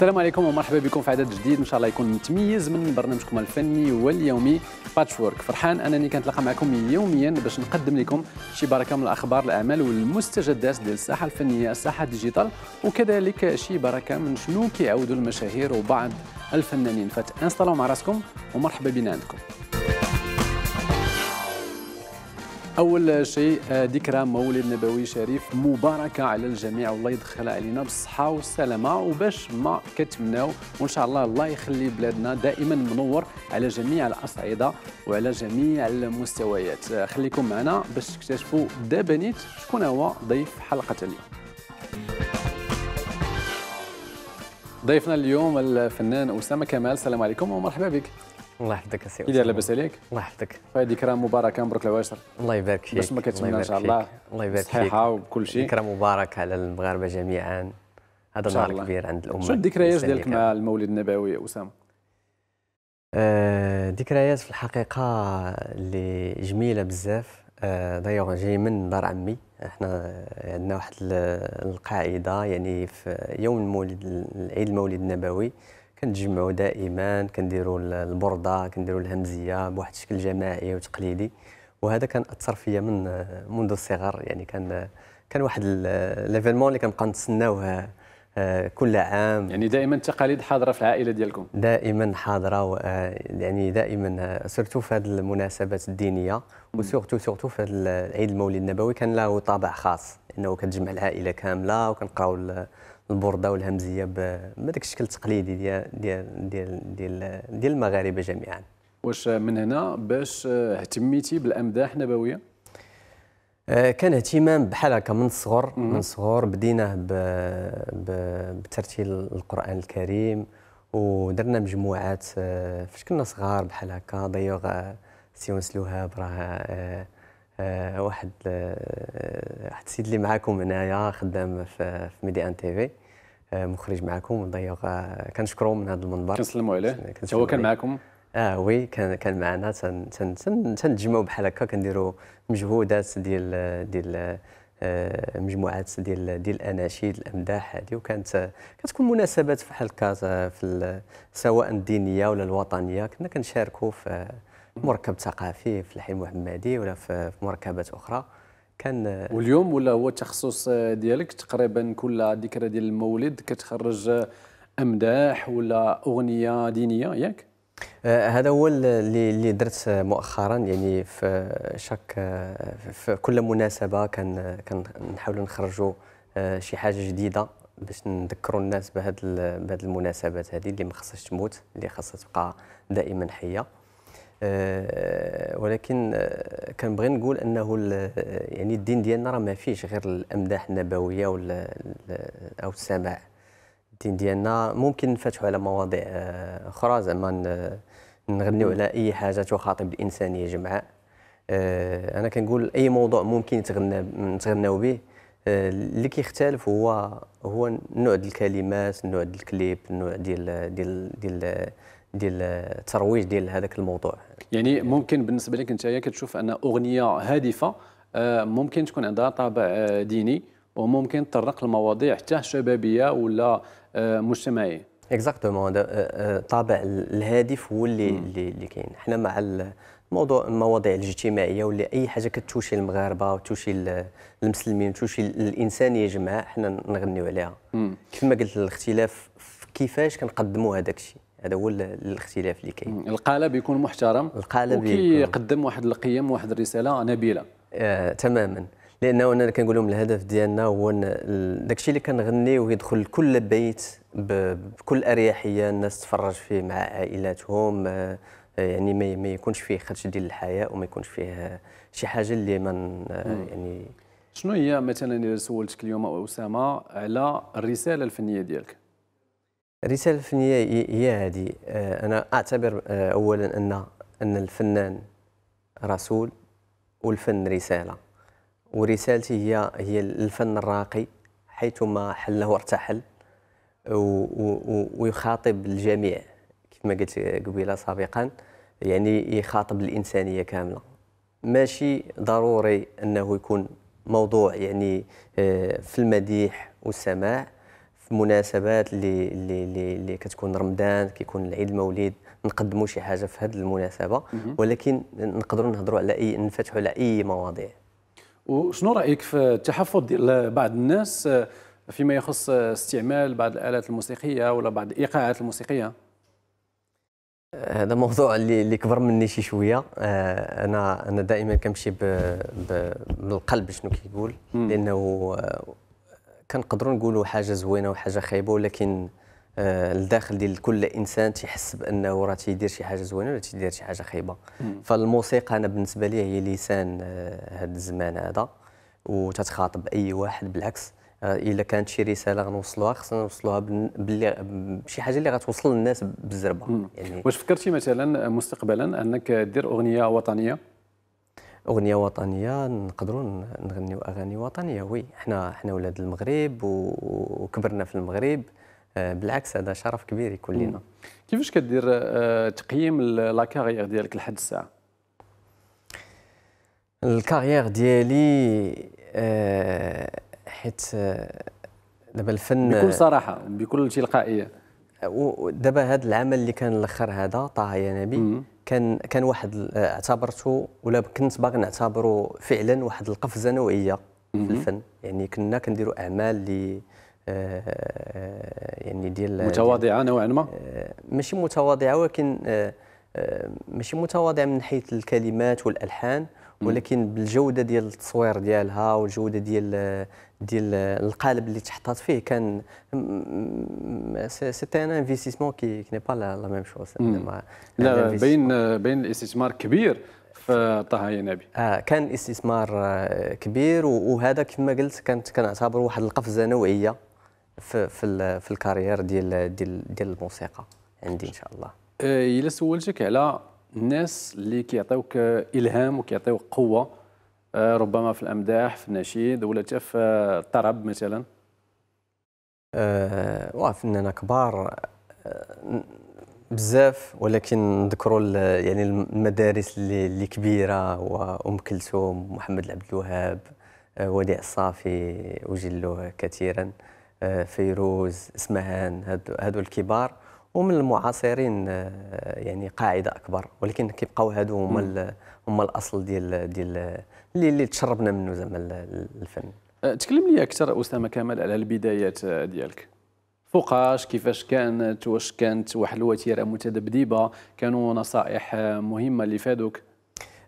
السلام عليكم ومرحبا بكم في عدد جديد ان شاء الله يكون متميز من برنامجكم الفني واليومي باتش وورك فرحان انني كنتلاقى معكم يوميا باش نقدم لكم شي بركه من الاخبار الاعمال والمستجدات ديال الساحه الفنيه الساحه الديجيتال وكذلك شي بركه من شنو كيعاودوا المشاهير وبعض الفنانين فتانستالوا مع راسكم ومرحبا بنا عندكم أول شيء ذكرى مولد نبوي شريف مباركة على الجميع والله يدخلها علينا بالصحة والسلامة وباش ما كتمناو وإن شاء الله الله يخلي بلادنا دائما منور على جميع الأصعدة وعلى جميع المستويات خليكم معنا باش تكتشفوا نيت شكون هو ضيف حلقة اليوم ضيفنا اليوم الفنان أسامة كمال السلام عليكم ومرحبا بك الله يحفظك سي كي داير لاباس عليك الله يحفظك فهذه كرام مباركه مبروك العواشر الله يبارك فيك باش ما كتمنى ان شاء الله الله يبارك فيك صحيحه وكل شيء كرام مبارك على المغاربه جميعا هذا نهار كبير عند الامه شنو الذكريات ديالك مع المولد النبوي اسامه آه ذكريات في الحقيقه اللي جميله بزاف آه دايوغ جاي من دار عمي احنا عندنا واحد القاعده يعني في يوم المولد عيد المولد النبوي كنتجمعوا دائما كنديروا البرده كنديروا الهمزيه بواحد الشكل جماعي وتقليدي وهذا كان اثر فيا من منذ الصغر يعني كان كان واحد ليفينمون اللي كنبقى نتسناوه آه، كل عام يعني دائما التقاليد حاضره في العائله ديالكم دائما حاضره آه، يعني دائما سورتو آه، في هذه المناسبات الدينيه وسورتو سورتو في العيد المولد النبوي كان له طابع خاص انه كتجمع العائله كامله وكنقراو البرده والهمزيه بهذاك الشكل التقليدي ديال ديال ديال ديال دي المغاربه جميعا واش من هنا باش اهتميتي بالامداح النبويه آه، كان اهتمام بحال هكا من الصغر من الصغر بديناه بترتيل القران الكريم ودرنا مجموعات آه، فاش كنا صغار بحال هكا دايوغ آه، سيونس لوهاب راه واحد واحد السيد اللي معاكم هنايا خدام في ميدي ان تي في آه، مخرج معكم ودايوغ آه، كنشكرو من هذا المنبر كنسلموا عليه حتى هو كان معكم اه وي كان كان معنا تنتجمعوا بحال هكا كنديروا مجهودات ديال ديال آه، مجموعات ديال ديال الاناشيد الامداح هذه وكانت كتكون مناسبات بحال هكا في سواء الدينيه ولا الوطنيه كنا كنشاركوا في مركب ثقافي في الحي المحمدي ولا في مركبات اخرى كان واليوم ولا هو التخصص ديالك تقريبا كل ذكرى ديال المولد كتخرج امداح ولا اغنيه دينيه ياك آه هذا هو اللي اللي درت مؤخرا يعني في شك في كل مناسبه كان كنحاولوا نخرجوا آه، شي حاجه جديده باش نذكروا الناس بهذه بهذه المناسبات هذه اللي ما خصهاش تموت اللي خاصها تبقى دائما حيه آه، ولكن آه، كنبغي نقول انه آه، يعني الدين ديالنا راه ما فيهش غير الامداح النبويه او السماع الدين ديالنا ممكن نفتحوا على مواضيع اخرى زعما نغنيو على اي حاجه تخاطب الانسانيه جمعاء انا كنقول اي موضوع ممكن نتغنى نتغناو به اللي كيختلف هو هو نوع الكلمات نوع الكليب نوع ديال ديال ديال ديال الترويج ديال هذاك الموضوع يعني ممكن بالنسبه لك انت كتشوف ان اغنيه هادفه آه، ممكن تكون عندها طابع آه، ديني وممكن تطرق لمواضيع حتى شبابيه ولا آه، مجتمعيه اكزاكتومون الطابع الهادف هو اللي اللي كاين حنا مع الموضوع المواضيع الاجتماعيه ولا اي حاجه كتوشي المغاربه وتوشي المسلمين وتوشي الانسانيه جمعاء حنا نغنيو عليها كما قلت الاختلاف كيفاش كنقدموا هذاك الشيء هذا هو الاختلاف اللي كاين القالب يكون محترم القالب وكيقدم واحد القيم واحد الرساله نبيله آه تماما لانه انا كنقول لهم الهدف ديالنا هو داك الشيء اللي كنغنيه ويدخل كل بيت بكل اريحيه الناس تتفرج فيه مع عائلاتهم آه، آه، يعني ما يكونش فيه خدش ديال الحياء وما يكونش فيه شي حاجه اللي من آه، يعني شنو هي مثلا اذا سولتك اليوم اسامه على الرساله الفنيه ديالك الرساله الفنيه هي هذه آه، انا اعتبر آه، اولا ان ان الفنان رسول والفن رساله ورسالتي هي هي الفن الراقي حيثما حل وارتحل ويخاطب الجميع كما قلت قبيله سابقا يعني يخاطب الانسانيه كامله ماشي ضروري انه يكون موضوع يعني آه، في المديح والسماع المناسبات اللي اللي اللي, اللي كتكون رمضان كيكون العيد المولد نقدموا شي حاجه في هذه المناسبه ولكن نقدروا نهضروا على اي نفتحوا على اي مواضيع وشنو رايك في التحفظ ديال بعض الناس آه، فيما يخص استعمال بعض الالات الموسيقيه ولا بعض الايقاعات الموسيقيه هذا موضوع اللي اللي كبر مني شي شويه آه، انا انا دائما كنمشي بالقلب شنو كيقول لانه آه، كنقدروا نقولوا حاجه زوينه وحاجه خايبه ولكن آه الداخل ديال كل انسان تيحس بانه راه تيدير شي حاجه زوينه ولا تيدير شي حاجه خايبه فالموسيقى انا بالنسبه لي هي لسان آه هذا الزمان هذا وتتخاطب اي واحد بالعكس آه الا كانت شي رساله غنوصلوها خصنا نوصلوها باللي بشي حاجه اللي غتوصل للناس بالزربه يعني واش فكرتي مثلا مستقبلا انك دير اغنيه وطنيه اغنيه وطنيه نقدروا نغنيو اغاني وطنيه وي حنا حنا ولاد المغرب وكبرنا في المغرب آه، بالعكس هذا شرف كبير يكون لنا كيفاش كدير آه، تقييم كارير ديالك لحد الساعه الكارير ديالي آه، حيت دابا الفن بكل صراحه بكل تلقائيه ودابا هذا العمل اللي كان الاخر هذا طه يا نبي كان كان واحد آه، اعتبرته ولا كنت باغي نعتبره فعلا واحد القفزه نوعيه في الفن يعني كنا كنديروا اعمال اللي آه، يعني ديال متواضعه نوعا ما آه، ماشي متواضعه ولكن ماشي متواضعه من حيث الكلمات والالحان ولكن بالجوده ديال التصوير ديالها والجوده ديال ديال القالب اللي تحطات فيه كان سيتي ان انفستيسمون كي ني با لا ميم شوز لا بين بين الاستثمار كبير في طه ينابي اه كان استثمار آه، كبير وهذا كما قلت كانت كنعتبره واحد القفزه نوعيه في في, في الكارير ديال ديال ديال الموسيقى عندي ان شاء الله آه، الا سولتك على الناس اللي كيعطيوك الهام وكيعطيوك قوه آه، ربما في الامداح في النشيد ولا حتى في آه، الطرب مثلا أه وفنانة كبار آه، بزاف ولكن نذكروا يعني المدارس اللي كبيره وام كلثوم محمد عبد الوهاب وديع الصافي اجله كثيرا فيروز اسمهان هادو, هادو الكبار ومن المعاصرين يعني قاعده اكبر ولكن كيبقاو هادو هما هما الاصل ديال ديال اللي اللي تشربنا منه زعما الفن أه، تكلم لي اكثر اسامه كمال على البدايات أه، ديالك فوقاش كيفاش كانت واش كانت واحد الوتيره متذبذبه كانوا نصائح أه، مهمه اللي فادوك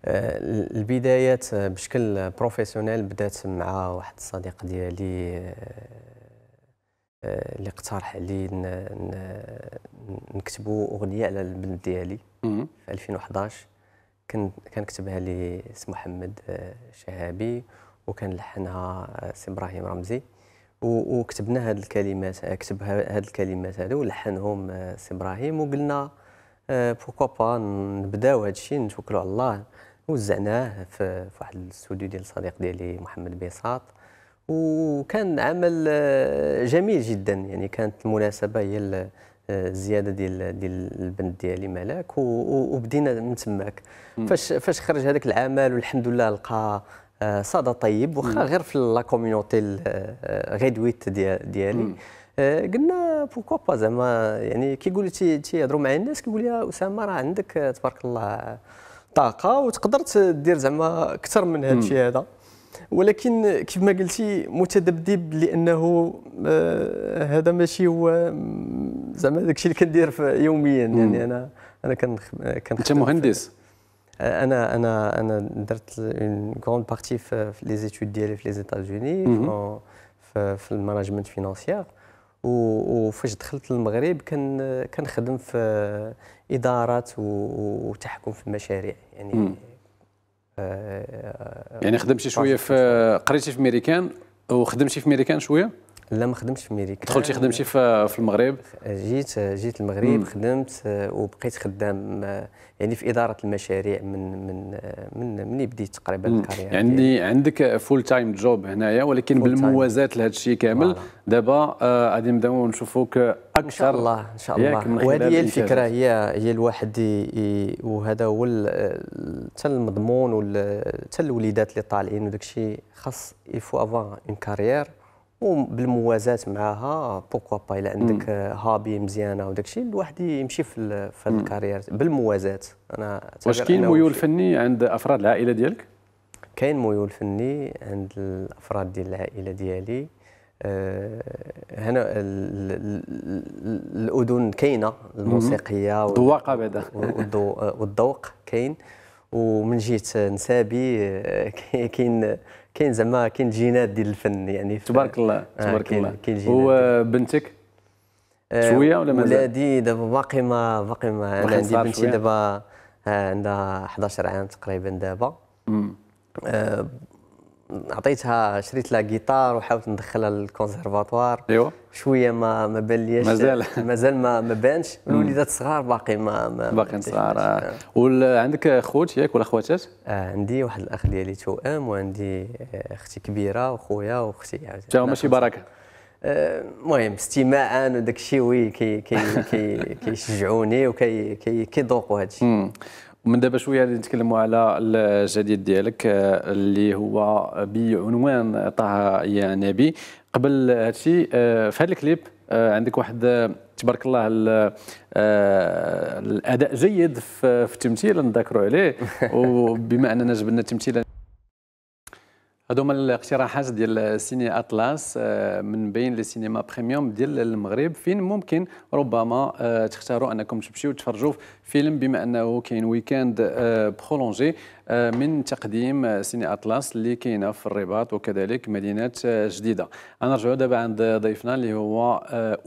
البدايات بشكل بروفيسيونيل بدات مع واحد الصديق ديالي اللي اقترح لي نكتبوا اغنيه على البنت ديالي في 2011 كان كتبها لي سي محمد آه، شهابي وكان لحنها آه، سي ابراهيم رمزي وكتبنا هاد الكلمات آه، كتب هاد الكلمات هادو ولحنهم سي ابراهيم وقلنا بوكو با نبداو هاد الشيء نتوكلوا على الله وزعناه في واحد الاستوديو ديال الصديق ديالي محمد بيساط وكان عمل جميل جدا يعني كانت المناسبه هي الزياده ديال ديال البنت ديالي ملاك وبدينا من تماك فاش فاش خرج هذاك العمل والحمد لله لقى آه، صدى طيب واخا غير في لا كوميونيتي آه، غيدويت ديالي آه، قلنا بوكو با زعما يعني كيقولوا تيهضروا مع الناس كيقول لي اسامه راه عندك تبارك الله طاقه وتقدر تدير زعما اكثر من هذا الشيء هذا ولكن كيف ما قلتي متذبذب لانه آه، هذا ماشي هو زعما داكشي اللي كندير يوميا يعني انا انا كان انت مهندس آه، انا انا انا درت اون كروند بارتي في لي زيتود ديالي في لي اوني في الماناجمنت فينانسيير وفاش دخلت كان كنخدم في ادارات وتحكم في المشاريع يعني آه، آه، يعني خدمتي شويه في قريتي في ميريكان وخدمتي في ميريكان شويه لا ما خدمتش في ميريكا دخلتي خدمتي في المغرب جيت جيت المغرب خدمت وبقيت خدام يعني في اداره المشاريع من من من مني بديت تقريبا الكاريير يعني. عندك فول تايم جوب هنايا ولكن بالموازاه لهذا الشيء كامل دابا آه، غادي آه نبداو نشوفوك اكثر ان شاء الله ان شاء الله وهذه هي الفكره هي هي الواحد وهذا هو حتى المضمون حتى الوليدات اللي طالعين وداك الشيء خاص يفو افوا اون كارير وبالموازاه معها بوكوا با الا عندك هابي مزيانه وداك الشيء الواحد يمشي في في الكارير بالموازاه انا واش كاين ميول فني عند افراد العائله ديالك كاين ميول فني عند الافراد ديال العائله ديالي آه، هنا الاذن كاينه الموسيقيه الذواقه بعدا آه، والذوق كاين ومن جهه نسابي آه، كاين كاين زعما كاين جينات ديال الفن يعني تبارك الله آه، تبارك آه الله كاين جينات وبنتك آه، شويه ولا مازال ولادي دابا باقي ما باقي ما انا عندي بنتي دابا آه، عندها 11 عام تقريبا دابا عطيتها شريت لها جيتار وحاولت ندخلها للكونسيرفاتوار ايوا شويه ما ما بالياش مازال مازال ما ما بانش الوليدات صغار باقي ما, ما باقي صغار وعندك خوت ياك ولا خواتات؟ آه عندي واحد الاخ ديالي توام وعندي آه، اختي كبيره وخويا واختي حتى هما شي بركه آه، المهم استماعا وداك الشيء وي كيشجعوني كي كي كي وكيذوقوا هذا الشيء ومن دابا شويه اللي نتكلموا على الجديد ديالك آه، اللي هو بعنوان طه يا نبي قبل هادشي آه، في هذا الكليب آه، عندك واحد تبارك الله الاداء جيد في التمثيل نذكروا عليه وبما اننا جبنا التمثيل هذوما الاقتراحات ديال سيني اطلس آه، من بين لي سينما بريميوم ديال المغرب فين ممكن ربما آه، تختاروا انكم تمشيو تفرجوا فيلم بما انه كاين ويكاند برولونجي آه، من تقديم سيني اطلس اللي كاينه في الرباط وكذلك مدينه جديده انا نرجعوا دابا عند ضيفنا اللي هو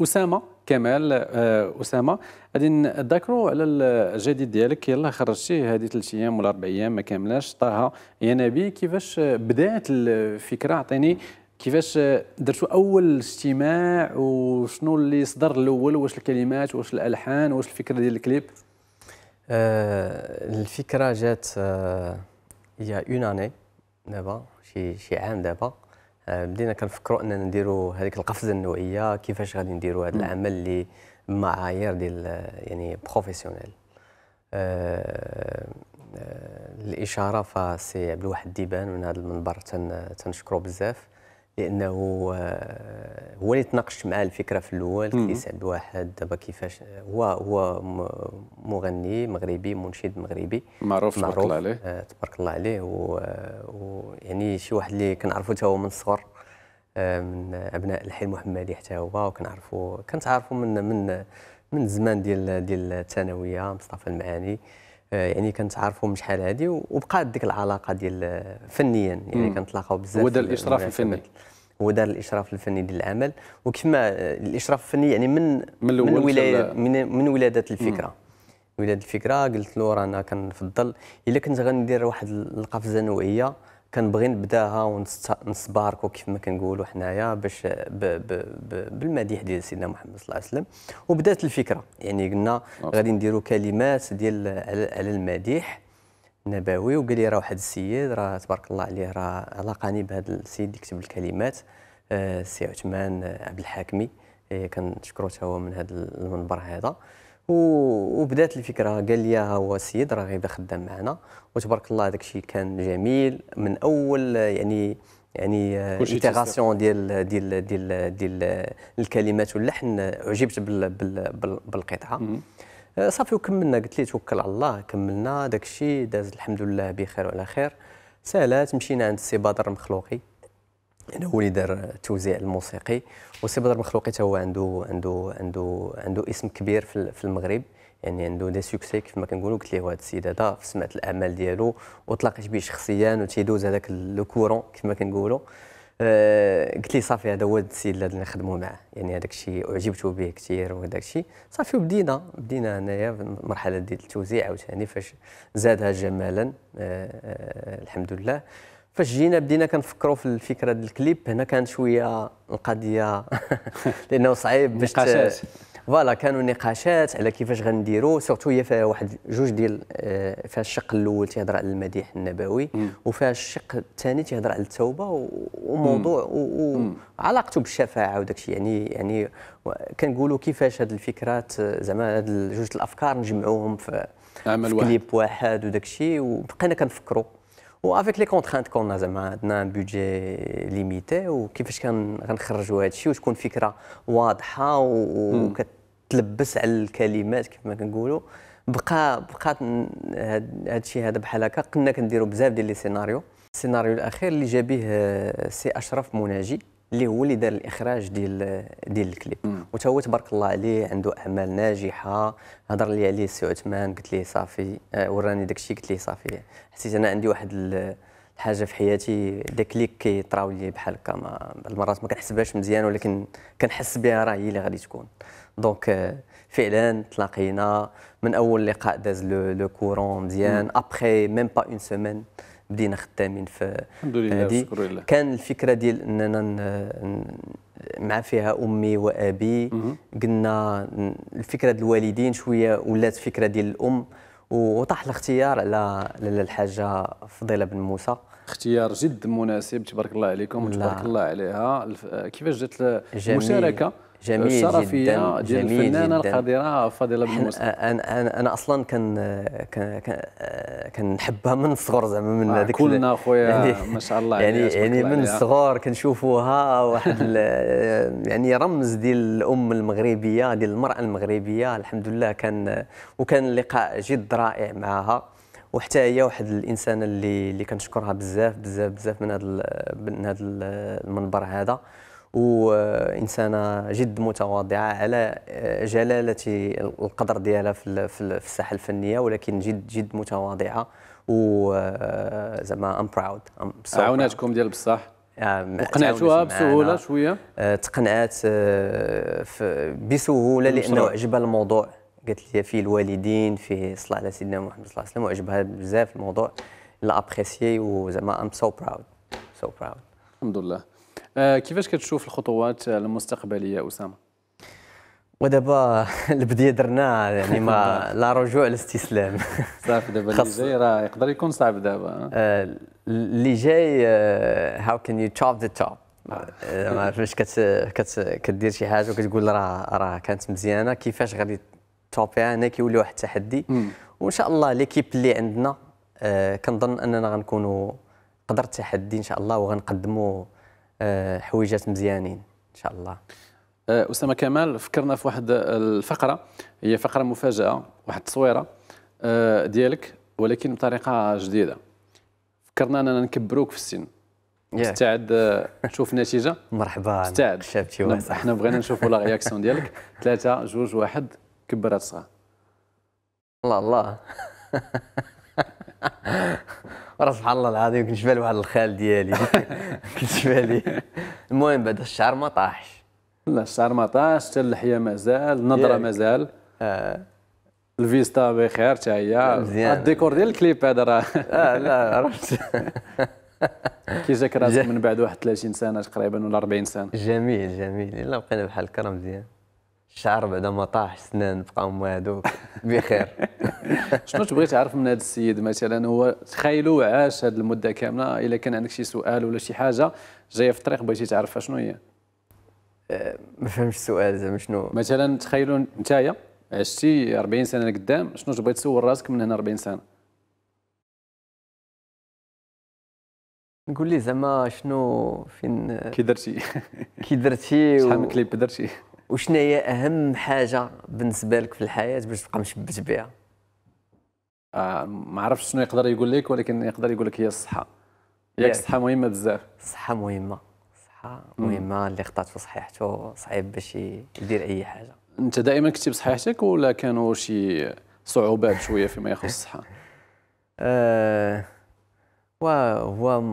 اسامه كمال آه، اسامه غادي نذكروا على الجديد ديالك يلا خرجتي هذه ثلاث ايام ولا اربع ايام ما كاملاش طه يا نبي كيفاش بدات الفكره عطيني كيفاش درتوا اول اجتماع وشنو اللي صدر الاول واش الكلمات واش الالحان واش الفكره ديال الكليب آه الفكره جات آه يا اون اني دابا شي d'abord, chez, chez آه، بدينا كنفكروا اننا نديروا هذيك القفزه النوعيه كيفاش غادي نديروا هذا العمل اللي بمعايير ديال آه، يعني بروفيسيونيل آه، الاشاره فسي عبد الواحد ديبان من هذا المنبر تنشكرو بزاف لانه آه، هو اللي تناقش معاه الفكره في الاول كيس عبد الواحد دابا كيفاش هو هو مغني مغربي منشد مغربي معروف تبارك الله عليه آه، تبارك الله عليه ويعني آه، شي واحد اللي كنعرفو حتى هو من الصغر من ابناء الحي المحمدي حتى هو وكنعرفو كنتعرفو من من من زمان ديال ديال الثانويه مصطفى المعاني آه، يعني كنتعارفوا شحال هذه وبقات ديك العلاقه ديال آه، فنيا يعني كنتلاقاو بزاف هو دار الاشراف الفني هو دار الاشراف الفني ديال العمل وكما آه، الاشراف الفني يعني من من, من ولاده من, من ولاده الفكره مم. ولاد الفكره قلت له رانا كنفضل الا كنت غندير واحد القفزه نوعيه كنبغي نبداها ونستباركو كيف ما كنقولوا حنايا باش بالمديح ديال سيدنا محمد صلى الله عليه وسلم وبدات الفكره يعني قلنا غادي نديروا كلمات ديال على المديح النبوي وقال لي راه واحد السيد راه تبارك الله عليه راه علاقاني بهذا السيد اللي كتب الكلمات السي آه، عثمان عبد الحاكمي آه، كنشكرو حتى هو من هذا المنبر هذا وبدات الفكره قال لي هو السيد راه غيبدا خدام معنا وتبارك الله داك الشيء كان جميل من اول يعني يعني انتيغاسيون ديال ديال ديال ديال الكلمات واللحن اعجبت بالقطعه آه، صافي وكملنا قلت لي توكل على الله كملنا داك الشيء داز الحمد لله بخير وعلى خير سالات مشينا عند السي بدر المخلوقي انا هو اللي دار التوزيع الموسيقي وسي بدر مخلوقي حتى هو عنده عنده عنده عنده اسم كبير في المغرب يعني عنده دي سوكسي كيف ما كنقولوا قلت ليه هذا السيد هذا سمعت الاعمال ديالو وتلاقيت به شخصيا وتيدوز هذاك لو كورون كيف ما كنقولوا آه، قلت لي صافي هذا هو السيد اللي نخدموا معاه يعني هذاك الشيء اعجبت به كثير وهذاك الشيء صافي وبدينا بدينا هنايا في المرحله ديال التوزيع عاوتاني فاش زادها جمالا آه، آه، الحمد لله فاش جينا بدينا كنفكروا في الفكره ديال الكليب هنا كانت شويه القضيه لانه صعيب باش فوالا كانوا نقاشات على كيفاش غنديروا سورتو هي فيها واحد جوج ديال آه، فيها الشق الاول تيهضر على المديح النبوي وفيها الشق الثاني تيهضر على التوبه وموضوع وعلاقته بالشفاعه وداك الشيء يعني يعني كنقولوا كيفاش هذه الفكرات آه، زعما هذه جوج الافكار نجمعوهم في عمل واحد كليب واحد وداك الشيء وبقينا كنفكروا وافيك لي كونترانت كنا زعما عندنا بودجي ليميتي وكيفاش كان غنخرجوا هذا الشيء وتكون فكره واضحه وكتلبس على الكلمات كما كنقولوا بقى بقى هذا الشيء هذا بحال هكا قلنا كنديروا بزاف ديال لي سيناريو السيناريو الاخير اللي جابيه سي اشرف مناجي اللي هو اللي دار الاخراج ديال ديال الكليب وتا هو تبارك الله عليه عنده اعمال ناجحه هضر لي عليه السي عثمان قلت ليه صافي آه، وراني داك الشيء قلت ليه صافي حسيت انا عندي واحد الحاجه في حياتي داك اللي كيطراو لي بحال هكا بعض المرات ما كنحسبهاش مزيان ولكن كنحس بها راه هي اللي غادي تكون دونك euh, فعلا تلاقينا من اول لقاء داز لو كورون مزيان ابخي ميم با اون سيمين بدينا خدامين في الحمد لله الشكر لله كان الفكره ديال اننا مع فيها امي وابي قلنا الفكره ديال الوالدين شويه ولات فكره ديال الام وطاح الاختيار على الحاجه فضيله بن موسى اختيار جد مناسب تبارك الله عليكم وتبارك الله عليها كيفاش جات المشاركه جميل جدا جميل الفنانه جداً. القديره فاضله بن موسى انا انا انا اصلا كان كنحبها من الصغر زعما من آه، هذيك كلنا خويا يعني ما شاء الله يعني يعني من الصغر كنشوفوها واحد يعني رمز ديال الام المغربيه ديال المراه المغربيه الحمد لله كان وكان اللقاء جد رائع معها وحتى هي واحد الانسانه اللي اللي كنشكرها بزاف بزاف بزاف من هذا من هذا المنبر هذا وانسانه جد متواضعه على آه، جلاله القدر ديالها في الساحه الفنيه ولكن جد جد متواضعه و آه، زعما ام براود عاوناتكم ديال بصح آه، وقنعتوها بسهوله شويه تقنعات بسهوله لانه عجبها الموضوع قالت لي فيه الوالدين فيه الصلاه على سيدنا محمد صلى الله عليه وسلم وعجبها بزاف الموضوع لا ابريسيي وزعما ام سو براود سو براود الحمد لله آه، كيفاش كتشوف الخطوات المستقبليه اسامه ودابا البديه درنا يعني ما لا رجوع الاستسلام صافي دابا اللي جاي راه يقدر يكون صعب دابا آه، اللي جاي هاو كان يو توب ذا توب فاش كدير شي حاجه وكتقول راه راه كانت مزيانه كيفاش غادي توبي يعني؟ هنا كيولي واحد التحدي وان شاء الله ليكيب اللي عندنا آه، كنظن اننا غنكونوا قدر التحدي ان شاء الله وغنقدموا آه، حويجات مزيانين ان شاء الله آه، اسامه كمال فكرنا في واحد آه، الفقره هي فقره مفاجاه واحد التصويره ديالك ولكن بطريقه جديده فكرنا اننا نكبروك في السن مستعد نشوف النتيجه مرحبا مستعد شابتي احنا بغينا نشوفوا لا رياكسيون ديالك ثلاثه جوج واحد كبرات صغار الله الله راه سبحان الله العظيم كنت جبال واحد الخال ديالي كنت جبالي المهم بعد الشعر ما طاحش لا الشعر ما طاحش حتى اللحيه مازال النظره مازال آه. الفيستا بخير حتى هي مزيان آه، الديكور ديال الكليب هذا راه اه لا عرفت كي جاك راسك من بعد واحد 30 سنه تقريبا ولا 40 سنه جميل جميل الا بقينا بحال الكرم مزيان الشعر بعدا ما طاحش سنان بقاو هما هذوك بخير شنو تبغي تعرف من هذا السيد مثلا هو تخيلوا عاش هذه المده كامله الا كان عندك شي سؤال ولا شي حاجه جايه في الطريق بغيتي تعرفها شنو هي أه، ما فهمتش السؤال زعما شنو مثلا تخيلوا نتايا عشتي 40 سنه لقدام شنو تبغي تسول راسك من هنا 40 سنه نقول لي زعما شنو فين كي درتي كي درتي شحال من كليب درتي وشنو هي اهم حاجه بالنسبه لك في الحياه باش تبقى مشبت بها آه، ما عرفتش شنو يقدر يقول لك ولكن يقدر يقول لك هي الصحه ياك الصحه مهمه بزاف الصحه مهمه الصحه مهمه اللي خطات في صحيحته صعيب باش يدير اي حاجه انت دائما كنتي بصحيحتك ولا كانوا شي صعوبات شويه فيما يخص الصحه آه هو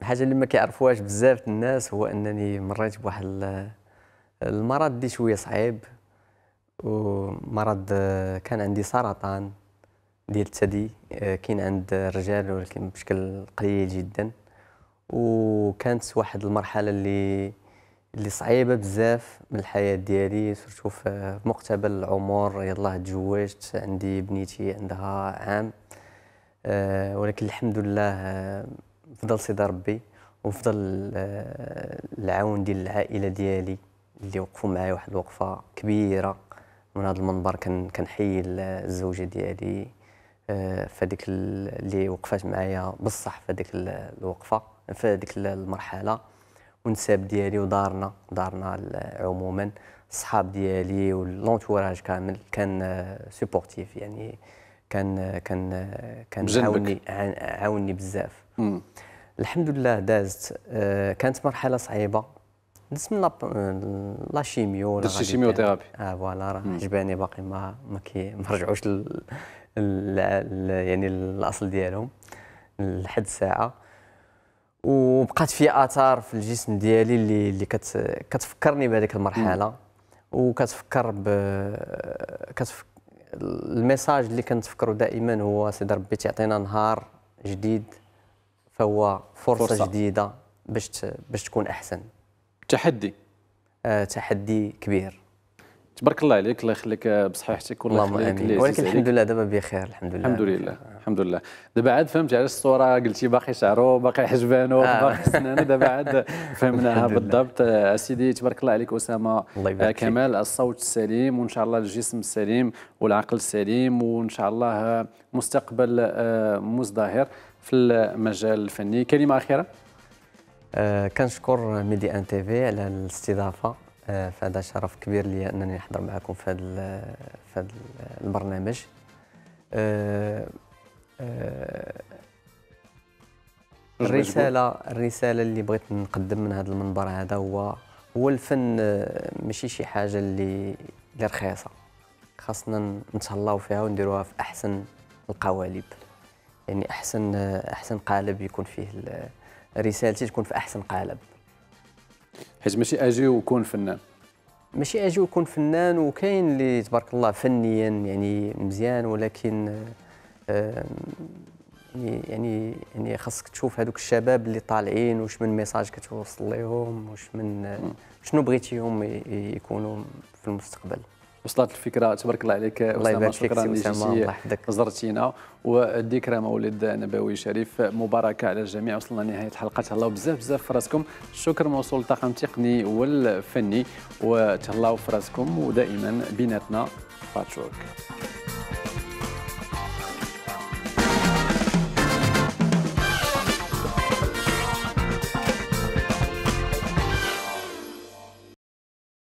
الحاجه اللي ما كيعرفوهاش بزاف الناس هو انني مريت بواحد المرض دي شويه صعيب ومرض آه، كان عندي سرطان ديال الثدي آه، كاين عند الرجال ولكن بشكل قليل جدا وكانت واحد المرحله اللي اللي صعيبه بزاف من الحياه ديالي سورتو في مقتبل العمر يلاه تزوجت عندي بنيتي عندها عام آه، ولكن الحمد لله بفضل آه، سيدي ربي وفضل العون ديال العائله ديالي اللي وقفوا معايا واحد الوقفه كبيره من هذا المنبر كنحيي الزوجه ديالي آه، فهذيك اللي وقفات معايا بصح في الوقفه في المرحله ونساب ديالي ودارنا دارنا عموما الصحاب ديالي واللونتوراج كامل كان سوبورتيف آه، يعني كان آه، كان كان عاوني عاوني بزاف الحمد لله دازت كانت مرحله صعيبه دزت من لا شيميو شيميو ثيرابي اه فوالا راه عجباني باقي ما ما, ما رجعوش الـ ال يعني الاصل ديالهم لحد الساعه وبقات في اثار في الجسم ديالي اللي اللي كت كتفكرني بهذيك المرحله وكتفكر ب كتف الميساج اللي كنتفكروا دائما هو سيدي ربي تعطينا نهار جديد فهو فرصه, فرصة. جديده باش باش تكون احسن تحدي آه تحدي كبير تبارك الله عليك الله يخليك بصحتك والله يخليك امين ولكن الحمد لله دابا بخير الحمد لله الحمد لله الحمد لله دابا عاد فهمت علاش الصوره قلتي باقي شعره باقي حجبانه آه. باقي سنانه دابا عاد فهمناها بالضبط اسيدي تبارك الله عليك اسامه الله آه كمال الصوت السليم وان شاء الله الجسم السليم والعقل السليم وان شاء الله مستقبل آه مزدهر في المجال الفني كلمه اخيره آه كنشكر ميدي ان تي في على الاستضافه آه، فهذا شرف كبير لي انني نحضر معكم في هذا في هذا البرنامج آه، آه، الرساله الرساله اللي بغيت نقدم من هذا المنبر هذا هو هو الفن ماشي شي حاجه اللي اللي رخيصه خاصنا نتهلاو فيها ونديروها في احسن القوالب يعني احسن احسن قالب يكون فيه رسالتي تكون في احسن قالب حيت ماشي اجي وكون فنان ماشي اجي وكون فنان وكاين اللي تبارك الله فنيا يعني مزيان ولكن يعني يعني يعني خاصك تشوف هذوك الشباب اللي طالعين واش من ميساج كتوصل لهم واش من شنو بغيتيهم يكونوا في المستقبل وصلت الفكره تبارك الله عليك الله يبارك فيك شكرا الله يحفظك زرتينا والذكرى مولد نبوي شريف مباركه على الجميع وصلنا لنهايه الحلقه تهلاو بزاف بزاف في راسكم الشكر موصول للطاقم التقني والفني وتهلاو في راسكم ودائما بيناتنا باتشوك